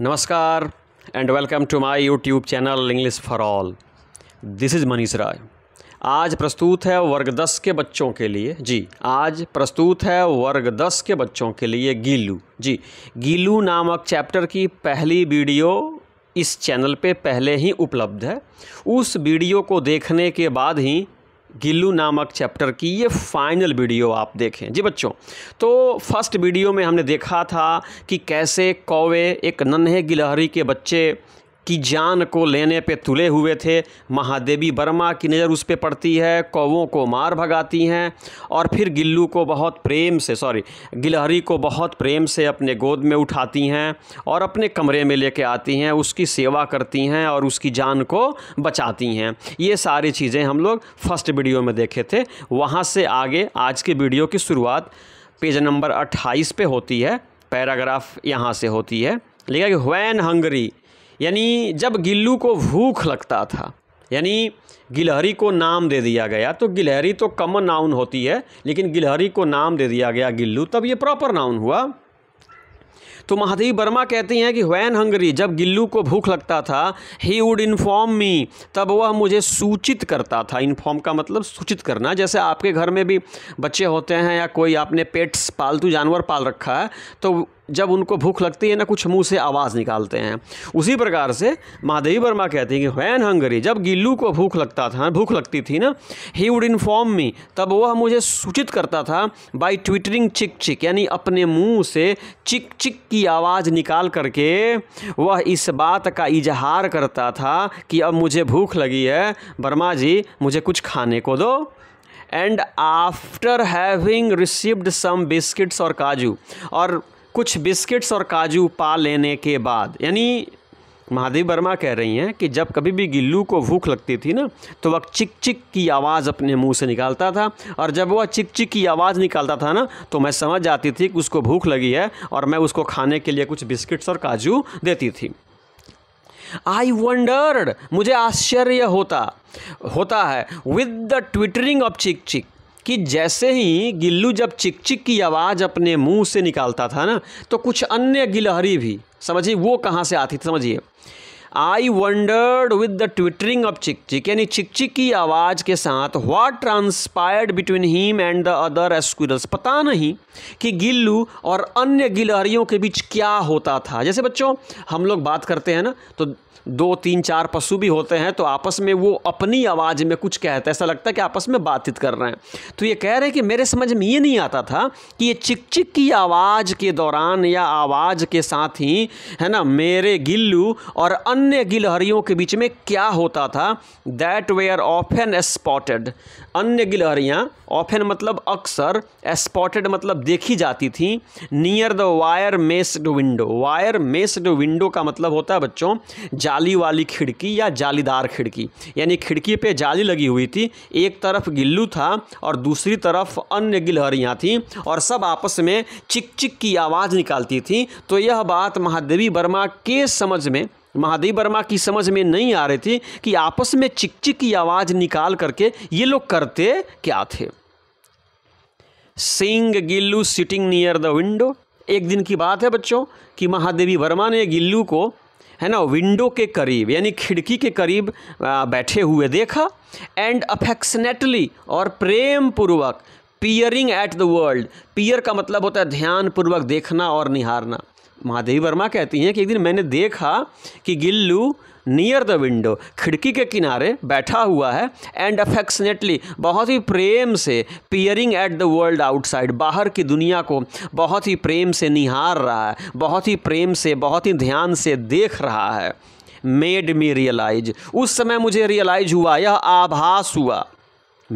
नमस्कार and welcome to my YouTube channel English for all this is Manish Rai आज प्रस्तुत है वर्ग दस के बच्चों के लिए जी आज प्रस्तुत है वर्ग दस के बच्चों के लिए गीलू जी गीलू नामक चैप्टर की पहली वीडियो इस चैनल पे पहले ही उपलब्ध है उस वीडियो को देखने के बाद ही गिल्लू नामक चैप्टर की ये फाइनल वीडियो आप देखें जी बच्चों तो फर्स्ट वीडियो में हमने देखा था कि कैसे कौवे एक नन्हे गिलहरी के बच्चे की जान को लेने पे तुले हुए थे महादेवी वर्मा की नज़र उस पर पड़ती है कौवों को मार भगाती हैं और फिर गिल्लू को बहुत प्रेम से सॉरी गिलहरी को बहुत प्रेम से अपने गोद में उठाती हैं और अपने कमरे में लेके आती हैं उसकी सेवा करती हैं और उसकी जान को बचाती हैं ये सारी चीज़ें हम लोग फर्स्ट वीडियो में देखे थे वहाँ से आगे आज के वीडियो की शुरुआत पेज नंबर अट्ठाईस पे होती है पैराग्राफ यहाँ से होती है लिखा कि वैन हंगरी यानी जब गिल्लू को भूख लगता था यानी गिलहरी को नाम दे दिया गया तो गिलहरी तो कॉमन नाउन होती है लेकिन गिलहरी को नाम दे दिया गया गिल्लू तब ये प्रॉपर नाउन हुआ तो महादेवी वर्मा कहती हैं कि वैन हंगरी जब गिल्लू को भूख लगता था ही वुड इन्फॉर्म मी तब वह मुझे सूचित करता था इन्फॉर्म का मतलब सूचित करना जैसे आपके घर में भी बच्चे होते हैं या कोई आपने पेट्स पालतू जानवर पाल रखा है तो जब उनको भूख लगती है ना कुछ मुंह से आवाज़ निकालते हैं उसी प्रकार से महादेवी वर्मा कहती हैं कि वैन हंगरी जब गिल्लू को भूख लगता था भूख लगती थी ना ही वुड इन्फॉर्म मी तब वह मुझे सूचित करता था बाई ट्विटरिंग चिक चिक यानी अपने मुँह से चिक चिक की आवाज़ निकाल करके वह इस बात का इजहार करता था कि अब मुझे भूख लगी है वर्मा जी मुझे कुछ खाने को दो and after having received some biscuits और काजू और कुछ बिस्किट्स और काजू पा लेने के बाद यानी महादेव वर्मा कह रही हैं कि जब कभी भी गिल्लू को भूख लगती थी ना तो वह चिक चिक की आवाज़ अपने मुंह से निकालता था और जब वह चिक चिक की आवाज़ निकालता था ना तो मैं समझ जाती थी कि उसको भूख लगी है और मैं उसको खाने के लिए कुछ बिस्किट्स और काजू देती थी आई वंडर्ड मुझे आश्चर्य होता होता है with the twittering of chick चिक कि जैसे ही गिल्लू जब चिकचिक की आवाज़ अपने मुंह से निकालता था ना तो कुछ अन्य गिलहरी भी समझिए वो कहाँ से आती थी समझिए I wondered with the twittering of chick chick यानी चिक चिक की आवाज़ के साथ what transpired between him and the other squirrels पता नहीं कि गिल्लू और अन्य गिलहरियों के बीच क्या होता था जैसे बच्चों हम लोग बात करते हैं ना तो दो तीन चार पशु भी होते हैं तो आपस में वो अपनी आवाज़ में कुछ कहते हैं ऐसा लगता है कि आपस में बातचीत कर रहे हैं तो ये कह रहे हैं कि मेरे समझ में ये नहीं आता था कि ये चिक चिक की आवाज़ के दौरान या आवाज़ के साथ ही है ना मेरे गिल्लू और अन्य गिलहरियों के बीच में क्या होता था that way of an spotted अन्य गिलहरियाँ एन मतलब अक्सर स्पॉटेड मतलब देखी जाती थी near the wire meshed window wire meshed window का मतलब होता है बच्चों जाली वाली खिड़की या जालीदार खिड़की यानी खिड़की पे जाली लगी हुई थी एक तरफ गिल्लू था और दूसरी तरफ अन्य गिलहरियाँ थीं और सब आपस में चिक चिक की आवाज़ निकालती थी तो यह बात महादेवी वर्मा के समझ में महादेव वर्मा की समझ में नहीं आ रही थी कि आपस में चिक चिक की आवाज़ निकाल करके ये लोग करते क्या थे seeing Gillu sitting near the window एक दिन की बात है बच्चों कि महादेवी वर्मा ने गिल्लू को है ना विंडो के करीब यानी खिड़की के करीब बैठे हुए देखा एंड अफेक्शनेटली और प्रेम पूर्वक peering at the world peer का मतलब होता है ध्यानपूर्वक देखना और निहारना महादेवी वर्मा कहती हैं कि एक दिन मैंने देखा कि गिल्लू नियर द विंडो खिड़की के किनारे बैठा हुआ है एंड अफेक्शनेटली बहुत ही प्रेम से peering at the world outside बाहर की दुनिया को बहुत ही प्रेम से निहार रहा है बहुत ही प्रेम से बहुत ही ध्यान से देख रहा है मेड मी रियलाइज उस समय मुझे रियलाइज हुआ यह आभास हुआ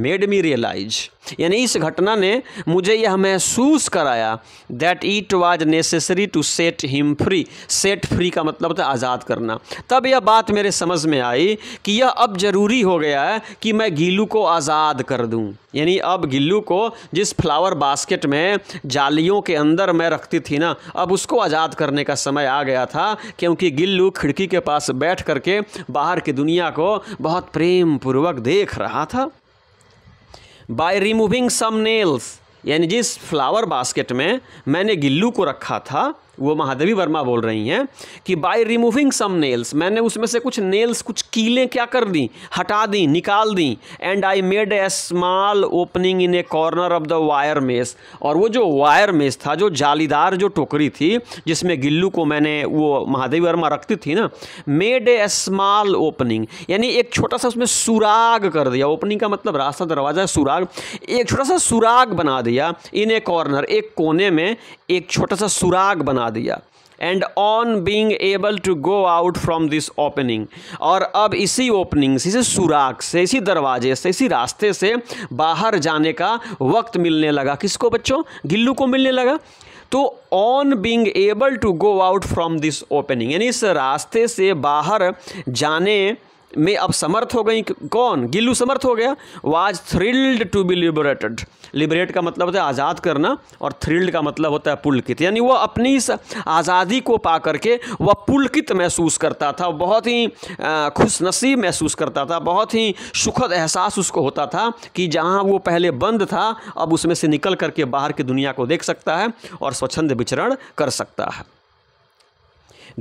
मेड मी रियलाइज यानी इस घटना ने मुझे यह महसूस कराया that it was necessary to set him free set free का मतलब था आज़ाद करना तब यह बात मेरे समझ में आई कि यह अब ज़रूरी हो गया है कि मैं गिल्लू को आज़ाद कर दूं यानी अब गिल्लू को जिस फ्लावर बास्केट में जालियों के अंदर मैं रखती थी ना अब उसको आज़ाद करने का समय आ गया था क्योंकि गिल्लू खिड़की के पास बैठ करके बाहर की दुनिया को बहुत प्रेम पूर्वक देख रहा था बाय रिमूविंग सम नेल्स यानी जिस फ्लावर बास्केट में मैंने गिल्लू को रखा था वो महादेवी वर्मा बोल रही हैं कि बाय रिमूविंग सम नेल्स मैंने उसमें से कुछ नेल्स कुछ कीलें क्या कर दी हटा दी निकाल दी and I made a small opening in a corner of the wire mesh और वो जो वायर मेस था जो जालीदार जो टोकरी थी जिसमें गिल्लू को मैंने वो महादेवी वर्मा रखती थी ना मेड ए स्मॉल ओपनिंग यानी एक छोटा सा उसमें सुराग कर दिया ओपनिंग का मतलब रास्ता दरवाज़ा है सुराग एक छोटा सा सुराग बना दिया इन ए कॉर्नर एक कोने में एक छोटा सा सुराग बना बना दिया and on being able to go out from this opening और अब इसी ओपनिंग से इसी सुराख से इसी दरवाजे से इसी रास्ते से बाहर जाने का वक्त मिलने लगा किसको बच्चों गिल्लू को मिलने लगा तो on being able to go out from this opening यानी इस रास्ते से बाहर जाने में अब समर्थ हो गई कौन गिल्लू समर्थ हो गया was thrilled to be liberated liberate का मतलब होता है आज़ाद करना और थ्रिल्ड का मतलब होता है पुलकित यानी वह अपनी इस आज़ादी को पा करके वह पुलकित महसूस करता था बहुत ही खुशनसीब महसूस करता था बहुत ही सुखद एहसास उसको होता था कि जहाँ वो पहले बंद था अब उसमें से निकल करके बाहर की दुनिया को देख सकता है और स्वच्छंद विचरण कर सकता है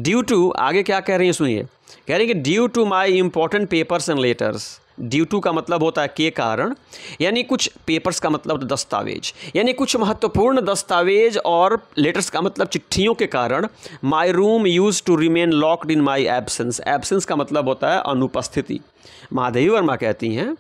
ड्यू टू आगे क्या कह रही हैं सुनिए कह रही है कि due to my important papers and letters due to का मतलब होता है के कारण यानी कुछ पेपर्स का मतलब दस्तावेज यानी कुछ महत्वपूर्ण दस्तावेज और लेटर्स का मतलब चिट्ठियों के कारण my room use to remain locked in my absence absence का मतलब होता है अनुपस्थिति महादेवी वर्मा कहती हैं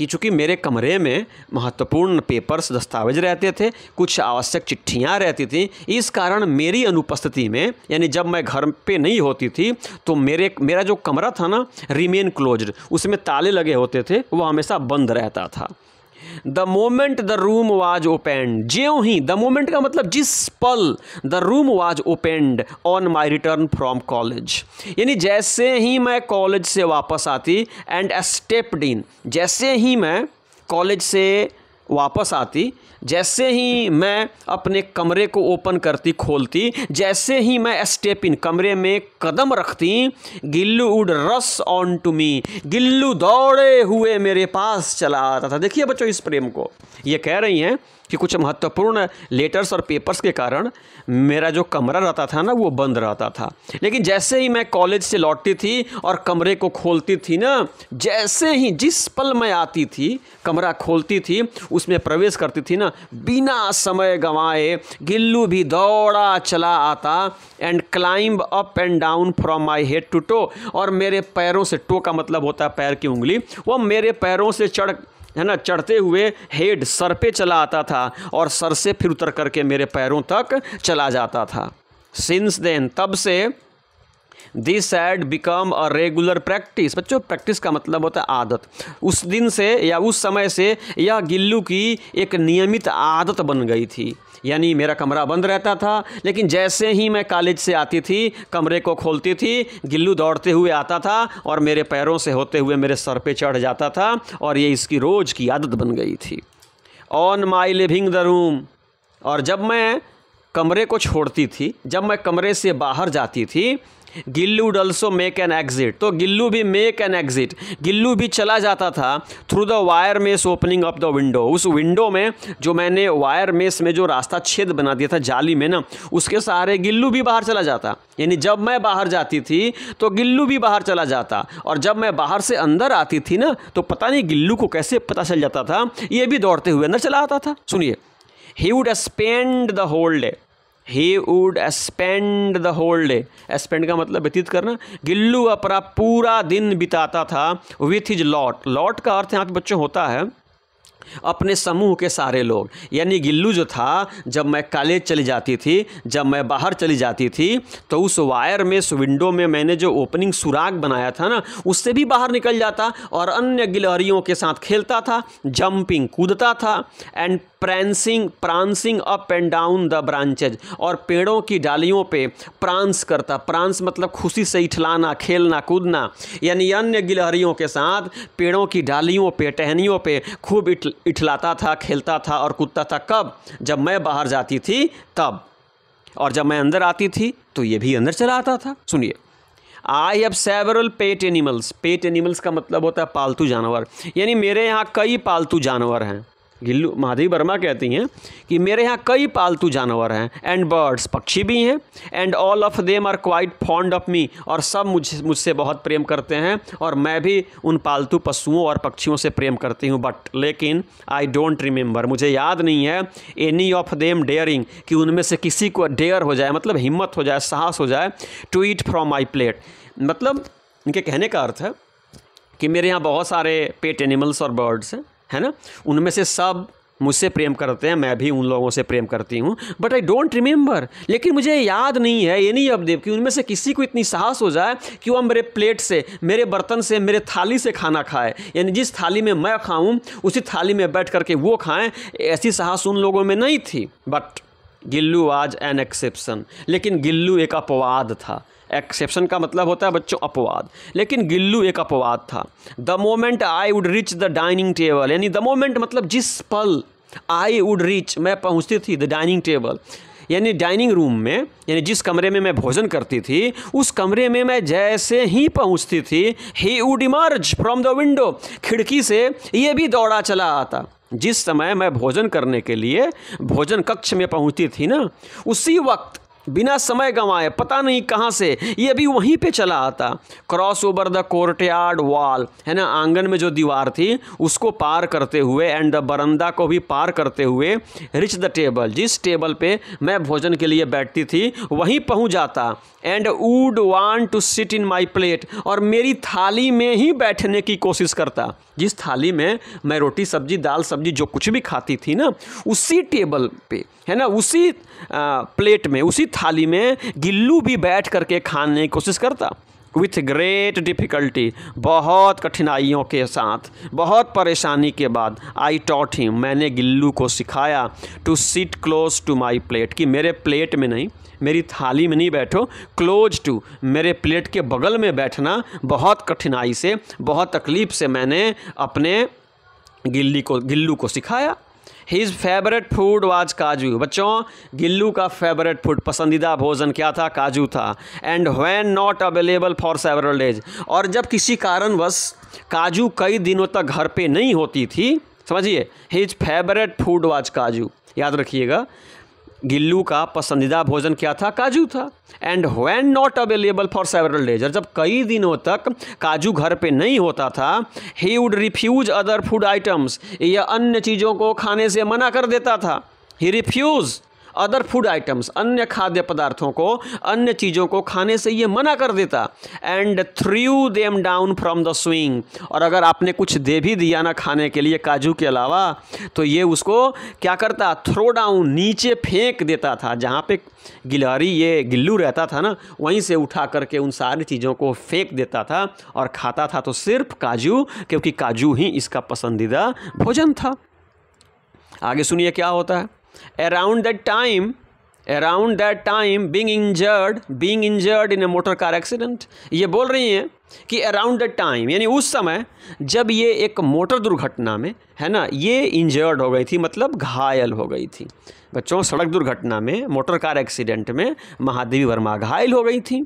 कि चूँकि मेरे कमरे में महत्वपूर्ण पेपर्स दस्तावेज रहते थे कुछ आवश्यक चिट्ठियाँ रहती थी इस कारण मेरी अनुपस्थिति में यानी जब मैं घर पे नहीं होती थी तो मेरे मेरा जो कमरा था ना रिमेन क्लोज उसमें ताले लगे होते थे वो हमेशा बंद रहता था the moment the room was opened ज्यों ही द मोमेंट का मतलब जिस पल the room was opened on my return from college यानी जैसे ही मैं कॉलेज से वापस आती एंड स्टेप्ड इन जैसे ही मैं कॉलेज से वापस आती जैसे ही मैं अपने कमरे को ओपन करती खोलती जैसे ही मैं स्टेप इन कमरे में कदम रखती गिल्लू उड रस ऑन टू मी गिल्लू दौड़े हुए मेरे पास चला आता था देखिए बच्चों इस प्रेम को ये कह रही हैं कि कुछ महत्वपूर्ण लेटर्स और पेपर्स के कारण मेरा जो कमरा रहता था ना वो बंद रहता था लेकिन जैसे ही मैं कॉलेज से लौटती थी और कमरे को खोलती थी ना जैसे ही जिस पल मैं आती थी कमरा खोलती थी उसमें प्रवेश करती थी ना बिना समय गंवाए गिल्लू भी दौड़ा चला आता and climb up and down from my head to toe और मेरे पैरों से टो का मतलब होता है पैर की उंगली वो मेरे पैरों से चढ़ है ना चढ़ते हुए हेड सर पे चला आता था और सर से फिर उतर करके मेरे पैरों तक चला जाता था सिंस देन तब से this had become a regular practice बच्चों प्रैक्टिस का मतलब होता है आदत उस दिन से या उस समय से यह गिल्लू की एक नियमित आदत बन गई थी यानी मेरा कमरा बंद रहता था लेकिन जैसे ही मैं कॉलेज से आती थी कमरे को खोलती थी गिल्लू दौड़ते हुए आता था और मेरे पैरों से होते हुए मेरे सर पे चढ़ जाता था और ये इसकी रोज़ की आदत बन गई थी on my leaving the room और जब मैं कमरे को छोड़ती थी जब मैं कमरे से बाहर जाती थी Gillu would also make an exit तो गिल्लू भी मेक एन एग्जिट गिल्लू भी चला जाता था through the wire mesh opening of the window उस विंडो में जो मैंने वायर मेस में जो रास्ता छेद बना दिया था जाली में ना उसके सहारे गिल्लू भी बाहर चला जाता यानी जब मैं बाहर जाती थी तो गिल्लू भी बाहर चला जाता और जब मैं बाहर से अंदर आती थी ना तो पता नहीं गिल्लू को कैसे पता चल जाता था ये भी दौड़ते हुए अंदर चला आता था सुनिए he would spend the whole day he would spend the whole day spend का मतलब व्यतीत करना गिल्लू अपना पूरा दिन बिताता था विथ हिज लॉट लॉट का अर्थ यहाँ पे बच्चों होता है अपने समूह के सारे लोग यानी गिल्लू जो था जब मैं कॉलेज चली जाती थी जब मैं बाहर चली जाती थी तो उस वायर में उस विंडो में मैंने जो ओपनिंग सुराग बनाया था ना उससे भी बाहर निकल जाता और अन्य गिलहरियों के साथ खेलता था जंपिंग कूदता था and prancing prancing up and down the branches और पेड़ों की डालियों पे प्रांस करता प्रांस मतलब खुशी से इठलाना खेलना कूदना यानी अन्य गिलहरियों के साथ पेड़ों की डालियों पे टहनियों पे खूब इठ इठलाता था खेलता था और कूदता था कब जब मैं बाहर जाती थी तब और जब मैं अंदर आती थी तो ये भी अंदर चला आता था सुनिए I have several pet animals pet animals का मतलब होता है पालतू जानवर यानी मेरे यहाँ कई पालतू जानवर हैं गिल्लू माधवी वर्मा कहती हैं कि मेरे यहाँ कई पालतू जानवर हैं एंड बर्ड्स पक्षी भी हैं and all of them are quite fond of me और सब मुझ मुझसे बहुत प्रेम करते हैं और मैं भी उन पालतू पशुओं और पक्षियों से प्रेम करती हूँ बट लेकिन आई डोंट रिमेंबर मुझे याद नहीं है एनी ऑफ देम डेयरिंग कि उनमें से किसी को डेयर हो जाए मतलब हिम्मत हो जाए साहस हो जाए to eat from my plate मतलब इनके कहने का अर्थ है कि मेरे यहाँ बहुत सारे पेट एनिमल्स और बर्ड्स हैं है ना उनमें से सब मुझसे प्रेम करते हैं मैं भी उन लोगों से प्रेम करती हूँ बट आई डोंट रिमेंबर लेकिन मुझे याद नहीं है ये नहीं देव कि उनमें से किसी को इतनी साहस हो जाए कि वह मेरे प्लेट से मेरे बर्तन से मेरे थाली से खाना खाए यानी जिस थाली में मैं खाऊँ उसी थाली में बैठ करके वो खाएं ऐसी साहस उन लोगों में नहीं थी बट गिल्लू आज एन एक्सेप्शन लेकिन गिल्लू एक अपवाद था एक्सेप्शन का मतलब होता है बच्चों अपवाद लेकिन गिल्लू एक अपवाद था the moment I would reach the dining table यानी द मोमेंट मतलब जिस पल आई वुड रीच मैं पहुँचती थी द डाइनिंग टेबल यानी डाइनिंग रूम में यानी जिस कमरे में मैं भोजन करती थी उस कमरे में मैं जैसे ही पहुंचती थी he would emerge from the window खिड़की से ये भी दौड़ा चला आता जिस समय मैं भोजन करने के लिए भोजन कक्ष में पहुंचती थी ना उसी वक्त बिना समय गंवाए पता नहीं कहाँ से ये अभी वहीं पे चला आता cross over the courtyard wall है ना आंगन में जो दीवार थी उसको पार करते हुए एंड द बरंदा को भी पार करते हुए रिच द टेबल जिस टेबल पे मैं भोजन के लिए बैठती थी वहीं पहुँच जाता and would want to sit in my plate और मेरी थाली में ही बैठने की कोशिश करता जिस थाली में मैं रोटी सब्जी दाल सब्जी जो कुछ भी खाती थी ना उसी टेबल पर है ना उसी प्लेट में उसी थाली में गिल्लू भी बैठ करके खाने की कोशिश करता विथ ग्रेट डिफ़िकल्टी बहुत कठिनाइयों के साथ बहुत परेशानी के बाद आई टॉट हिम मैंने गिल्लू को सिखाया to sit close to my plate कि मेरे प्लेट में नहीं मेरी थाली में नहीं बैठो क्लोज टू मेरे प्लेट के बगल में बैठना बहुत कठिनाई से बहुत तकलीफ़ से मैंने अपने गिल्ली को गिल्लू को सिखाया हिज फेवरेट फूड वाज काजू बच्चों गिल्लू का फेवरेट फूड पसंदीदा भोजन क्या था काजू था and when not available for several days और जब किसी कारणवश काजू कई दिनों तक घर पे नहीं होती थी समझिए हिज फेवरेट फूड वाज काजू याद रखिएगा गिल्लू का पसंदीदा भोजन क्या था काजू था and when not available for several days जब कई दिनों तक काजू घर पे नहीं होता था he would refuse other food items या अन्य चीज़ों को खाने से मना कर देता था he refuse other food items अन्य खाद्य पदार्थों को अन्य चीज़ों को खाने से ये मना कर देता and threw them down from the swing और अगर आपने कुछ दे भी दिया ना खाने के लिए काजू के अलावा तो ये उसको क्या करता थ्रो डाउन नीचे फेंक देता था जहाँ पे गिलहरी ये गिल्लू रहता था ना वहीं से उठा करके उन सारी चीज़ों को फेंक देता था और खाता था तो सिर्फ काजू क्योंकि काजू ही इसका पसंदीदा भोजन था आगे सुनिए क्या होता है around that time around that time being injured being injured in a motor car accident ये बोल रही हैं कि अराउंड दैट टाइम यानी उस समय जब ये एक मोटर दुर्घटना में है ना ये इंजर्ड हो गई थी मतलब घायल हो गई थी बच्चों सड़क दुर्घटना में मोटर कार एक्सीडेंट में महादेवी वर्मा घायल हो गई थी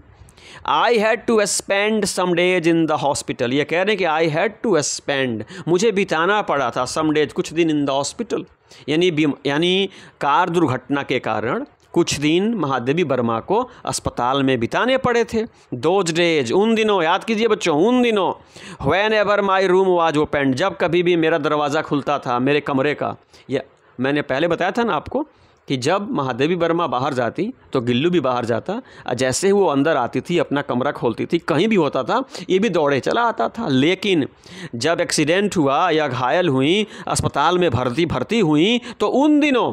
I had to spend some days in the hospital ये कह रहे हैं कि आई हैड टू स्पेंड मुझे बिताना पड़ा था सम डेज कुछ दिन इन द हॉस्पिटल यानी यानी कार दुर्घटना के कारण कुछ दिन महादेवी वर्मा को अस्पताल में बिताने पड़े थे दोज डेज उन दिनों याद कीजिए बच्चों उन दिनों whenever my room was opened जब कभी भी मेरा दरवाज़ा खुलता था मेरे कमरे का यह मैंने पहले बताया था ना आपको कि जब महादेवी वर्मा बाहर जाती तो गिल्लू भी बाहर जाता और जैसे ही वो अंदर आती थी अपना कमरा खोलती थी कहीं भी होता था ये भी दौड़े चला आता था लेकिन जब एक्सीडेंट हुआ या घायल हुई अस्पताल में भर्ती भर्ती हुई तो उन दिनों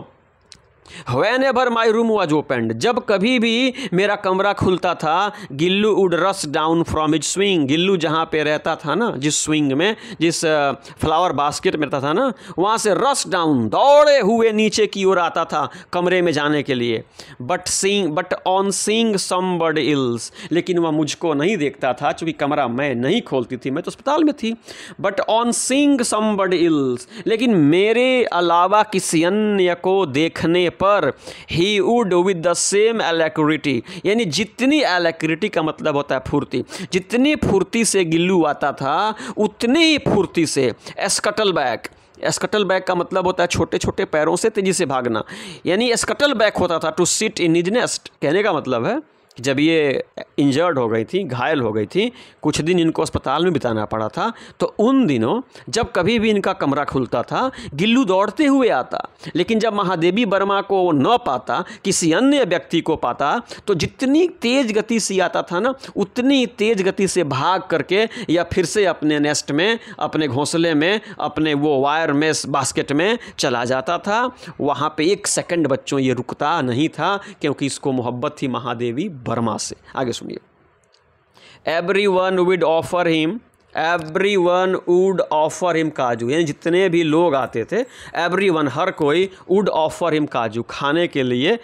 whenever my room was opened जब कभी भी मेरा कमरा खुलता था Gillu would rush down from his swing Gillu जहाँ पे रहता था ना जिस स्विंग में जिस फ्लावर बास्केट में रहता था ना वहाँ से रस डाउन दौड़े हुए नीचे की ओर आता था कमरे में जाने के लिए but seeing but on seeing somebody else लेकिन वह मुझको नहीं देखता था चूँकि कमरा मैं नहीं खोलती थी मैं तो अस्पताल में थी but on seeing somebody else लेकिन मेरे अलावा किसी अन्य को देखने पर he would with the same alacrity यानी जितनी एलेक्रिटी का मतलब होता है फुर्ती जितनी फुर्ती से गिल्लू आता था उतनी ही फुर्ती से स्कटल बैक स्कटल बैक का मतलब होता है छोटे छोटे पैरों से तेजी से भागना यानी स्कटल बैक होता था to sit in his nest कहने का मतलब है जब ये इंजर्ड हो गई थी घायल हो गई थी कुछ दिन इनको अस्पताल में बिताना पड़ा था तो उन दिनों जब कभी भी इनका कमरा खुलता था गिल्लू दौड़ते हुए आता लेकिन जब महादेवी वर्मा को न पाता किसी अन्य व्यक्ति को पाता तो जितनी तेज़ गति से आता था ना उतनी तेज़ गति से भाग करके या फिर से अपने नेस्ट में अपने घोंसले में अपने वो वायर में बास्केट में चला जाता था वहाँ पर एक सेकेंड बच्चों ये रुकता नहीं था क्योंकि इसको मोहब्बत थी महादेवी बर्मा से आगे सुनिए everyone would offer him everyone would offer him काजू यानी जितने भी लोग आते थे एवरी वन हर कोई वुड ऑफर हिम काजू खाने के लिए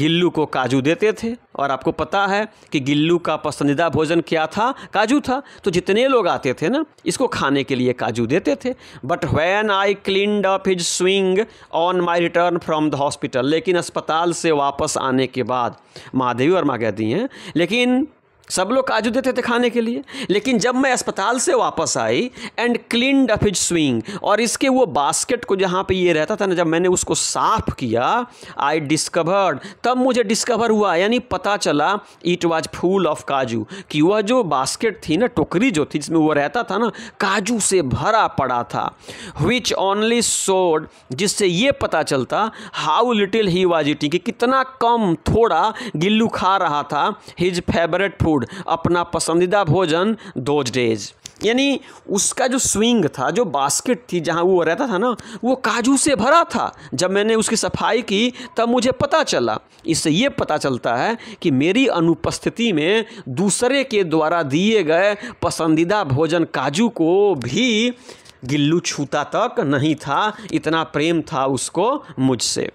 गिल्लू को काजू देते थे और आपको पता है कि गिल्लू का पसंदीदा भोजन क्या था काजू था तो जितने लोग आते थे ना इसको खाने के लिए काजू देते थे but when I clean up his swing on my return from the hospital लेकिन अस्पताल से वापस आने के बाद महादेवी वर्मा कहती हैं लेकिन सब लोग काजू देते थे खाने के लिए लेकिन जब मैं अस्पताल से वापस आई and clean up his swing और इसके वो बास्केट को जहाँ पे ये रहता था ना जब मैंने उसको साफ किया आई डिस्कवर्ड तब मुझे डिस्कवर हुआ यानी पता चला इट वॉज फूल ऑफ काजू कि वह जो बास्केट थी ना टोकरी जो थी जिसमें वो रहता था ना काजू से भरा पड़ा था विच ओनली सोड जिससे ये पता चलता how little he was eating कि कितना कम थोड़ा गिल्लू खा रहा था हिज फेवरेट फूड फूड अपना पसंदीदा भोजन दोज डेज यानी उसका जो स्विंग था जो बास्केट थी जहाँ वो रहता था ना वो काजू से भरा था जब मैंने उसकी सफाई की तब मुझे पता चला इससे ये पता चलता है कि मेरी अनुपस्थिति में दूसरे के द्वारा दिए गए पसंदीदा भोजन काजू को भी गिल्लू छूता तक नहीं था इतना प्रेम था उसको मुझसे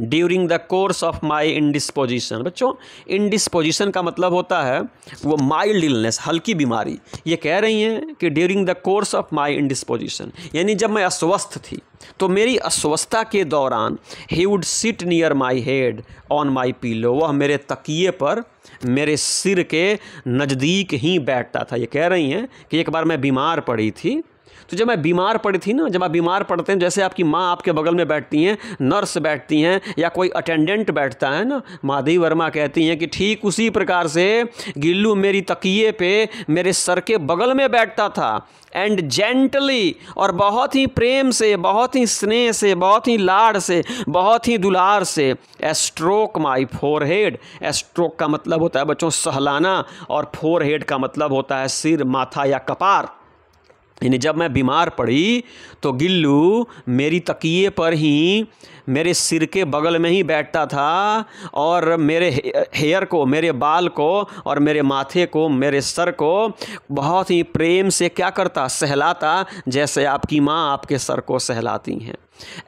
during the course of my indisposition बच्चों इंडिस्पोजिशन का मतलब होता है वो माइल्ड इलनेस हल्की बीमारी ये कह रही हैं कि during the course of my indisposition यानी जब मैं अस्वस्थ थी तो मेरी अस्वस्थता के दौरान he would sit near my head on my pillow वह मेरे तकिए पर मेरे सिर के नज़दीक ही बैठता था ये कह रही हैं कि एक बार मैं बीमार पड़ी थी तो जब मैं बीमार पड़ी थी ना जब आप बीमार पड़ते हैं जैसे आपकी माँ आपके बगल में बैठती हैं नर्स बैठती हैं या कोई अटेंडेंट बैठता है ना माधवी वर्मा कहती हैं कि ठीक उसी प्रकार से गिल्लू मेरी तकिए पे मेरे सर के बगल में बैठता था एंड जेंटली और बहुत ही प्रेम से बहुत ही स्नेह से बहुत ही लाड़ से बहुत ही दुलार से एस्ट्रोक माई फोर हेड एस्ट्रोक का मतलब होता है बच्चों सहलाना और फोर हेड का मतलब होता है सिर माथा या कपार यानी जब मैं बीमार पड़ी तो गिल्लू मेरी तकिए पर ही मेरे सिर के बगल में ही बैठता था और मेरे हेयर को मेरे बाल को और मेरे माथे को मेरे सर को बहुत ही प्रेम से क्या करता सहलाता जैसे आपकी माँ आपके सर को सहलाती हैं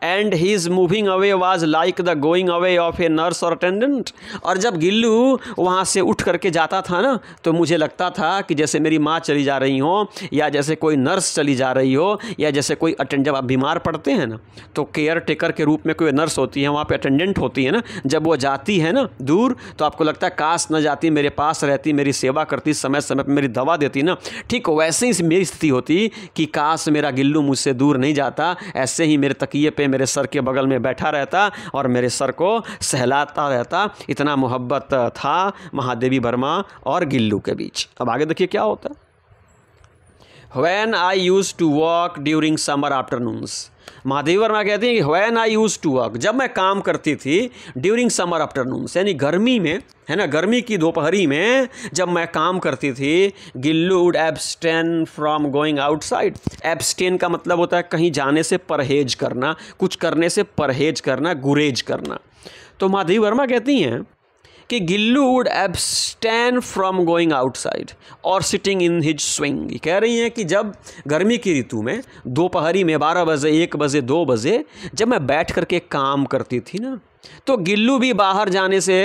and he is moving away was like the going away of a nurse और अटेंडेंट और जब गिल्लू वहाँ से उठ करके जाता था ना तो मुझे लगता था कि जैसे मेरी माँ चली जा रही हो या जैसे कोई नर्स चली जा रही हो या जैसे कोई अटेंड जब आप बीमार पड़ते हैं ना तो केयर टेकर के रूप में पे नर्स होती है वहाँ पर अटेंडेंट होती है ना जब वो जाती है ना दूर तो आपको लगता है काश न जाती मेरे पास रहती मेरी सेवा करती समय समय पर मेरी दवा देती ना ठीक वैसे ही मेरी स्थिति होती कि काश मेरा गिल्लू मुझसे दूर नहीं जाता ऐसे ही मेरे तकिए पे मेरे सर के बगल में बैठा रहता और मेरे सर को सहलाता रहता इतना मोहब्बत था महादेवी वर्मा और गिल्लू के बीच अब आगे देखिए क्या होता है when I use to walk during summer afternoons Mahadevi Verma कहती हैं कि when I use to work जब मैं काम करती थी ड्यूरिंग समर आफ्टरनून यानी गर्मी में है ना गर्मी की दोपहरी में जब मैं काम करती थी गिल्लूड abstain from going outside abstain का मतलब होता है कहीं जाने से परहेज करना कुछ करने से परहेज करना गुरेज करना तो माधवी वर्मा कहती हैं कि Gillu would stand from going outside और सिटिंग इन हिज स्विंग ये कह रही हैं कि जब गर्मी की ऋतु में दोपहरी में बारह बजे एक बजे दो बजे जब मैं बैठ करके काम करती थी ना तो गिल्लू भी बाहर जाने से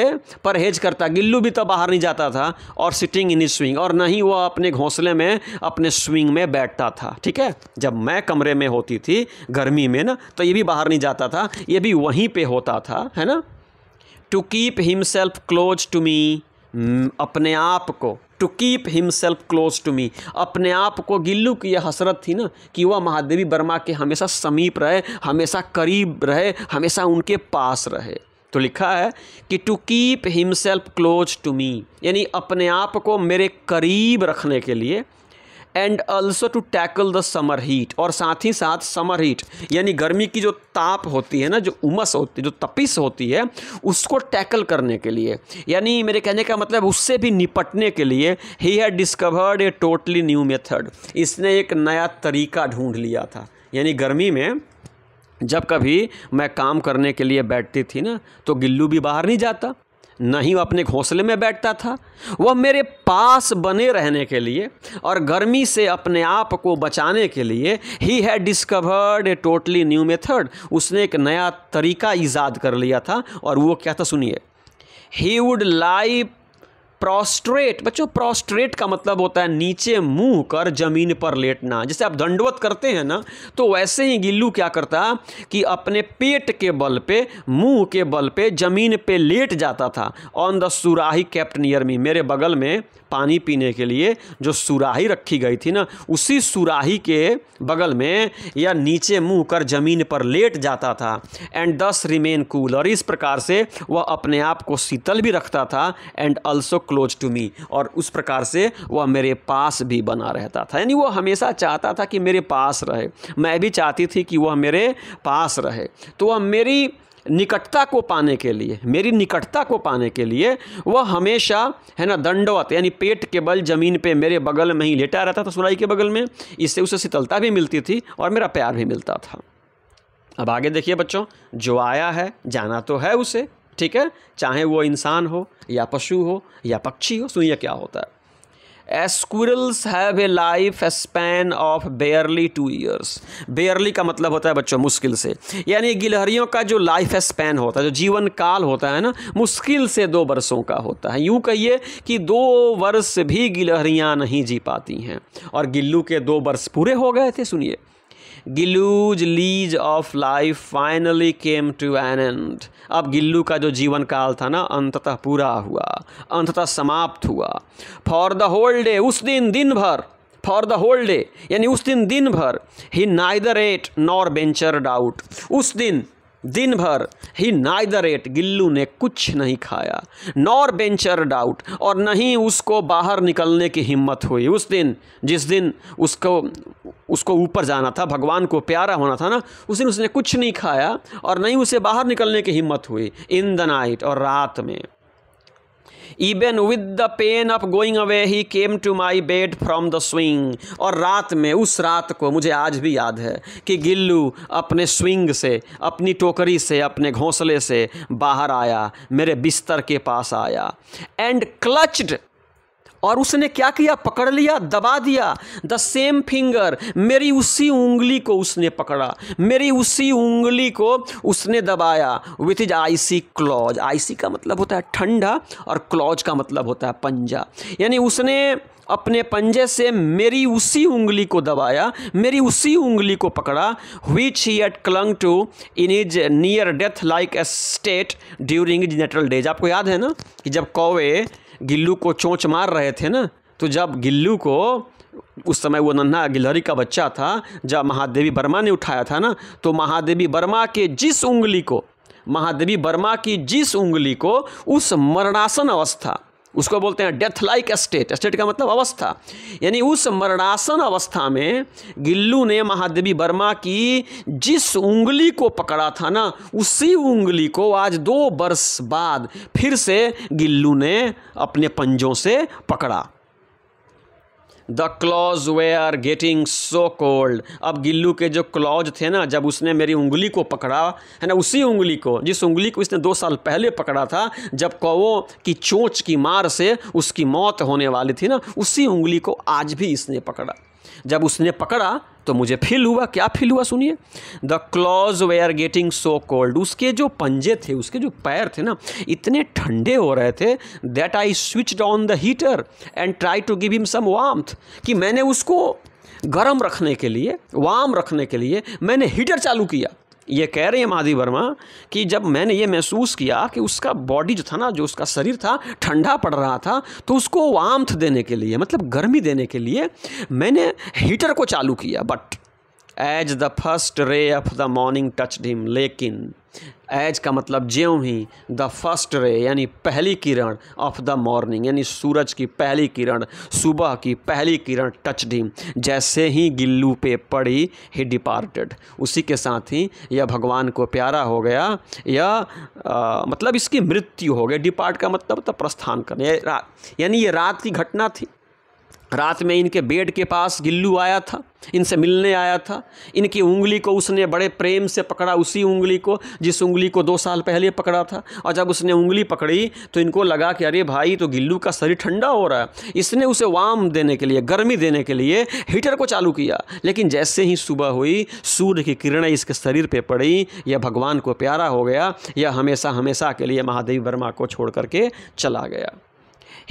परहेज करता गिल्लू भी तो बाहर नहीं जाता था और सिटिंग इन स्विंग और ना ही वह अपने घोंसले में अपने स्विंग में बैठता था ठीक है जब मैं कमरे में होती थी गर्मी में ना तो ये भी बाहर नहीं जाता था ये भी वहीं पे होता था है ना to keep himself close to me अपने आप को to keep himself close to me अपने आप को गिल्लू की यह हसरत थी ना कि वह महादेवी वर्मा के हमेशा समीप रहे हमेशा करीब रहे हमेशा उनके पास रहे तो लिखा है कि to keep himself close to me यानी अपने आप को मेरे करीब रखने के लिए and also to tackle the summer heat और साथ ही साथ समर हीट यानी गर्मी की जो ताप होती है ना जो उमस होती है जो तपिस होती है उसको टैकल करने के लिए यानी मेरे कहने का मतलब उससे भी निपटने के लिए he had discovered a totally new method इसने एक नया तरीका ढूंढ लिया था यानी गर्मी में जब कभी मैं काम करने के लिए बैठती थी ना तो गिल्लू भी बाहर नहीं जाता न ही वह अपने घोंसले में बैठता था वह मेरे पास बने रहने के लिए और गर्मी से अपने आप को बचाने के लिए ही है discovered a totally new method उसने एक नया तरीका ईजाद कर लिया था और वो क्या था सुनिए ही वुड लाई प्रोस्ट्रेट बच्चों प्रोस्ट्रेट का मतलब होता है नीचे मुंह कर जमीन पर लेटना जैसे आप दंडवत करते हैं ना तो वैसे ही गिल्लू क्या करता कि अपने पेट के बल पे मुंह के बल पे जमीन पे लेट जाता था ऑन द सुराही कैप्टन यर्मी मेरे बगल में पानी पीने के लिए जो सुराही रखी गई थी ना उसी सुराही के बगल में या नीचे मुंह कर ज़मीन पर लेट जाता था एंड दस रिमेन कूल और इस प्रकार से वह अपने आप को शीतल भी रखता था and also close to me और उस प्रकार से वह मेरे पास भी बना रहता था यानी वह हमेशा चाहता था कि मेरे पास रहे मैं भी चाहती थी कि वह मेरे पास रहे तो वह मेरी निकटता को पाने के लिए मेरी निकटता को पाने के लिए वह हमेशा है ना दंडवत यानी पेट के बल जमीन पे मेरे बगल में ही लेटा रहता था सुराई के बगल में इससे उसे शीतलता भी मिलती थी और मेरा प्यार भी मिलता था अब आगे देखिए बच्चों जो आया है जाना तो है उसे ठीक है चाहे वो इंसान हो या पशु हो या पक्षी हो सुनिए क्या होता है squirrels have a life span of barely two years barely का मतलब होता है बच्चों मुश्किल से यानी गिलहरियों का जो लाइफ स्पैन होता है जो जीवन काल होता है ना मुश्किल से दो वर्षों का होता है यूँ कहिए कि दो वर्ष भी गिलहरियाँ नहीं जी पाती हैं और गिल्लू के दो वर्ष पूरे हो गए थे सुनिए गिल्लूज lease of life finally came to an end अब गिल्लू का जो जीवन काल था ना अंततः पूरा हुआ अंततः समाप्त हुआ फॉर द होल डे उस दिन दिन भर फॉर द होल डे यानी उस दिन दिन भर he neither ate nor ventured out उस दिन दिन भर ही नाइदर एट गिल्लू ने कुछ नहीं खाया नॉर बेंचर डाउट और न ही उसको बाहर निकलने की हिम्मत हुई उस दिन जिस दिन उसको उसको ऊपर जाना था भगवान को प्यारा होना था ना उस दिन उसने कुछ नहीं खाया और नहीं उसे बाहर निकलने की हिम्मत हुई इन द नाइट और रात में even with the pain of going away he came to my bed from the swing और रात में उस रात को मुझे आज भी याद है कि गिल्लू अपने स्विंग से अपनी टोकरी से अपने घोंसले से बाहर आया मेरे बिस्तर के पास आया एंड क्लचड और उसने क्या किया पकड़ लिया दबा दिया द सेम फिंगर मेरी उसी उंगली को उसने पकड़ा मेरी उसी उंगली को उसने दबाया with his icy claws icy का मतलब होता है ठंडा और क्लॉज का मतलब होता है पंजा यानी उसने अपने पंजे से मेरी उसी उंगली को दबाया मेरी उसी उंगली को पकड़ा which he had clung to in his near death like a state during his natural days आपको याद है ना कि जब कौवे गिल्लू को चोंच मार रहे थे ना तो जब गिल्लू को उस समय वो नन्हा गिलहरी का बच्चा था जब महादेवी वर्मा ने उठाया था ना तो महादेवी वर्मा के जिस उंगली को महादेवी वर्मा की जिस उंगली को उस मरणासन अवस्था उसको बोलते हैं डेथ लाइक स्टेट स्टेट का मतलब अवस्था यानी उस मरणासन अवस्था में गिल्लू ने महादेवी वर्मा की जिस उंगली को पकड़ा था ना उसी उंगली को आज दो वर्ष बाद फिर से गिल्लू ने अपने पंजों से पकड़ा the claws they are getting so cold अब गिल्लू के जो क्लॉज थे ना जब उसने मेरी उंगली को पकड़ा है ना उसी उंगली को जिस उंगली को इसने दो साल पहले पकड़ा था जब कौ की चोंच की मार से उसकी मौत होने वाली थी ना उसी उंगली को आज भी इसने पकड़ा जब उसने पकड़ा तो मुझे फील हुआ क्या फील हुआ सुनिए the claws they are getting so cold उसके जो पंजे थे उसके जो पैर थे ना इतने ठंडे हो रहे थे that I switch on the heater and try to give him some warmth कि मैंने उसको गर्म रखने के लिए वार्म रखने के लिए मैंने हीटर चालू किया ये कह रहे हैं माधी वर्मा कि जब मैंने ये महसूस किया कि उसका बॉडी जो था ना जो उसका शरीर था ठंडा पड़ रहा था तो उसको वाम्थ देने के लिए मतलब गर्मी देने के लिए मैंने हीटर को चालू किया but as the first ray of the morning touched him लेकिन एज का मतलब ज्यों ही द फर्स्ट रे यानी पहली किरण ऑफ द मॉर्निंग यानी सूरज की पहली किरण सुबह की पहली किरण टच डीम जैसे ही गिल्लू पे पड़ी ही डिपार्टेड उसी के साथ ही यह भगवान को प्यारा हो गया यह मतलब इसकी मृत्यु हो गई डिपार्ट का मतलब तो प्रस्थान करना यानी ये रात की घटना थी रात में इनके बेड के पास गिल्लू आया था इनसे मिलने आया था इनकी उंगली को उसने बड़े प्रेम से पकड़ा उसी उंगली को जिस उंगली को दो साल पहले पकड़ा था और जब उसने उंगली पकड़ी तो इनको लगा कि अरे भाई तो गिल्लू का शरीर ठंडा हो रहा है इसने उसे वाम देने के लिए गर्मी देने के लिए हीटर को चालू किया लेकिन जैसे ही सुबह हुई सूर्य की किरणें इसके शरीर पर पड़ी यह भगवान को प्यारा हो गया यह हमेशा हमेशा के लिए महादेव वर्मा को छोड़ करके चला गया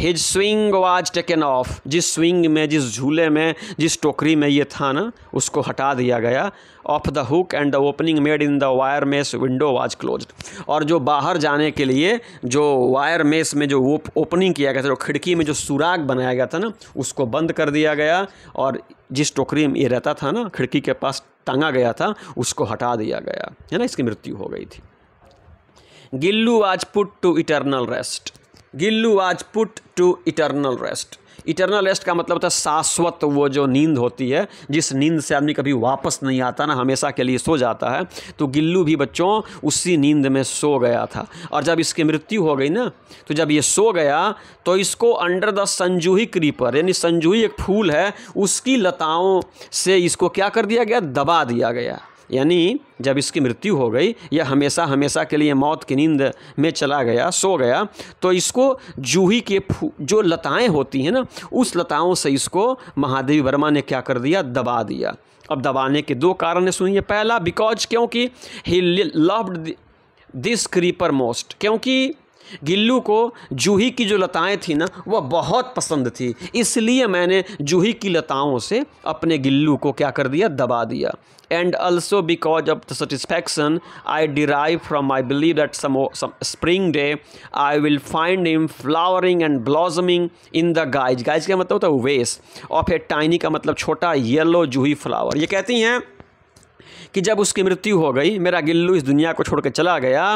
his swing was taken off जिस स्विंग में जिस झूले में जिस टोकरी में ये था ना उसको हटा दिया गया off the hook and the opening made in the wire mesh window was closed और जो बाहर जाने के लिए जो वायर मेस में जो ओपनिंग किया गया था जो खिड़की में जो सुराग बनाया गया था ना उसको बंद कर दिया गया और जिस टोकरी में ये रहता था ना खिड़की के पास टांगा गया था उसको हटा दिया गया है ना इसकी मृत्यु हो गई थी Gillu was put to eternal rest Gillu आज put to eternal rest eternal rest का मतलब था शाश्वत वो जो नींद होती है जिस नींद से आदमी कभी वापस नहीं आता ना हमेशा के लिए सो जाता है तो गिल्लू भी बच्चों उसी नींद में सो गया था और जब इसकी मृत्यु हो गई ना तो जब ये सो गया तो इसको अंडर द संजूही क्रीपर यानी संजूही एक फूल है उसकी लताओं से इसको क्या कर दिया गया दबा दिया गया यानी जब इसकी मृत्यु हो गई या हमेशा हमेशा के लिए मौत की नींद में चला गया सो गया तो इसको जूही के जो लताएं होती हैं ना उस लताओं से इसको महादेवी वर्मा ने क्या कर दिया दबा दिया अब दबाने के दो कारण सुनिए पहला बिकॉज क्योंकि he loved this creeper most क्योंकि गिल्लू को जूही की जो लताएं थी ना वह बहुत पसंद थी इसलिए मैंने जूही की लताओं से अपने गिल्लू को क्या कर दिया दबा दिया and also because of the satisfaction I derive from I believe that some spring day I will find him flowering and blossoming in the guise guise का मतलब होता है वेस ऑफ ए टाइनी का मतलब छोटा येलो जूही फ्लावर ये कहती हैं कि जब उसकी मृत्यु हो गई मेरा गिल्लू इस दुनिया को छोड़ चला गया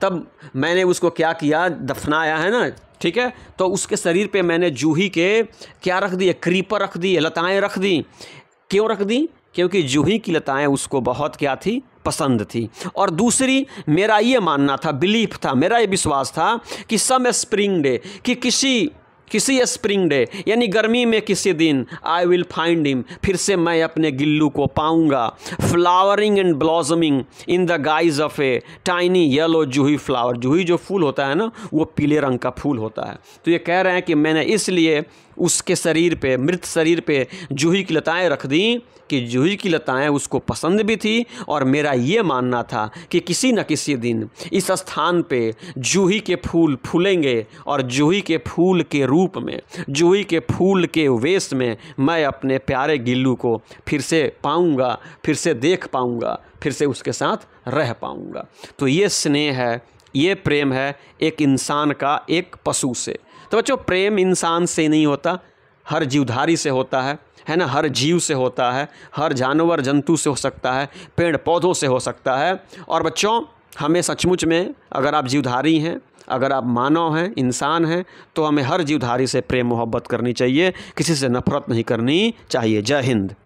तब मैंने उसको क्या किया दफनाया है ना ठीक है तो उसके शरीर पे मैंने जूही के क्या रख दिए क्रीपर रख दिए लताएँ रख दी क्यों रख दी क्योंकि जूही की लताएँ उसको बहुत क्या थी पसंद थी और दूसरी मेरा ये मानना था बिलीफ था मेरा ये विश्वास था कि सम स्प्रिंग डे कि किसी किसी स्प्रिंग डे यानी गर्मी में किसी दिन आई विल फाइंड हिम फिर से मैं अपने गिल्लू को पाऊंगा flowering and blossoming in the guise of a tiny yellow juhi flower juhi जो फूल होता है ना वो पीले रंग का फूल होता है तो ये कह रहे हैं कि मैंने इसलिए उसके शरीर पे मृत शरीर पे जूही की लताएं रख दी कि जूही की लताएं उसको पसंद भी थी और मेरा ये मानना था कि किसी न किसी दिन इस स्थान पे जूही के फूल फूलेंगे और जूही के फूल के रूप में जूही के फूल के वेश में मैं अपने प्यारे गिल्लू को फिर से पाऊँगा फिर से देख पाऊँगा फिर से उसके साथ रह पाऊँगा तो ये स्नेह है ये प्रेम है एक इंसान का एक पशु से तो बच्चों प्रेम इंसान से नहीं होता हर जीवधारी से होता है है ना हर जीव से होता है हर जानवर जंतु से हो सकता है पेड़ पौधों से हो सकता है और बच्चों हमें सचमुच में अगर आप जीवधारी हैं अगर आप मानव हैं इंसान हैं तो हमें हर जीवधारी से प्रेम मोहब्बत करनी चाहिए किसी से नफरत नहीं करनी चाहिए जय हिंद